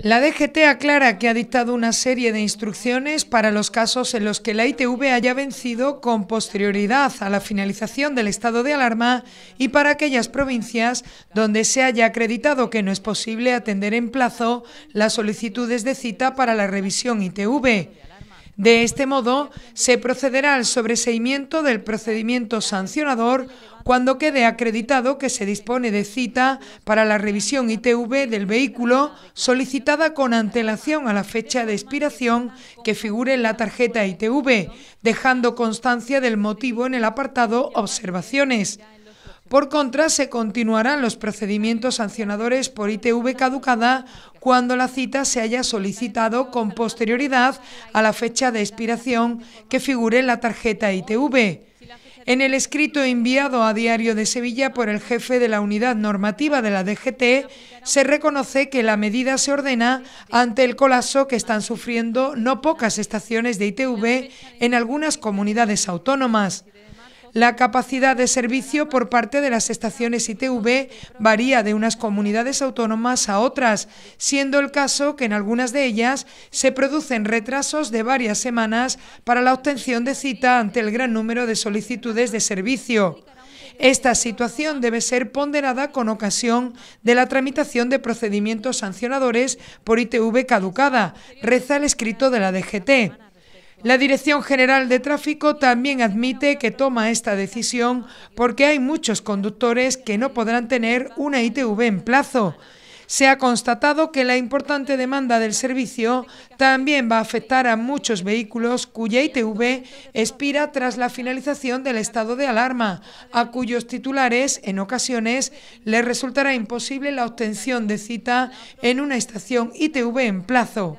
La DGT aclara que ha dictado una serie de instrucciones para los casos en los que la ITV haya vencido con posterioridad a la finalización del estado de alarma y para aquellas provincias donde se haya acreditado que no es posible atender en plazo las solicitudes de cita para la revisión ITV. De este modo, se procederá al sobreseimiento del procedimiento sancionador cuando quede acreditado que se dispone de cita para la revisión ITV del vehículo solicitada con antelación a la fecha de expiración que figure en la tarjeta ITV, dejando constancia del motivo en el apartado Observaciones. Por contra, se continuarán los procedimientos sancionadores por ITV caducada cuando la cita se haya solicitado con posterioridad a la fecha de expiración que figure en la tarjeta ITV. En el escrito enviado a Diario de Sevilla por el jefe de la unidad normativa de la DGT, se reconoce que la medida se ordena ante el colapso que están sufriendo no pocas estaciones de ITV en algunas comunidades autónomas. La capacidad de servicio por parte de las estaciones ITV varía de unas comunidades autónomas a otras, siendo el caso que en algunas de ellas se producen retrasos de varias semanas para la obtención de cita ante el gran número de solicitudes de servicio. Esta situación debe ser ponderada con ocasión de la tramitación de procedimientos sancionadores por ITV caducada, reza el escrito de la DGT. La Dirección General de Tráfico también admite que toma esta decisión porque hay muchos conductores que no podrán tener una ITV en plazo. Se ha constatado que la importante demanda del servicio también va a afectar a muchos vehículos cuya ITV expira tras la finalización del estado de alarma, a cuyos titulares, en ocasiones, les resultará imposible la obtención de cita en una estación ITV en plazo.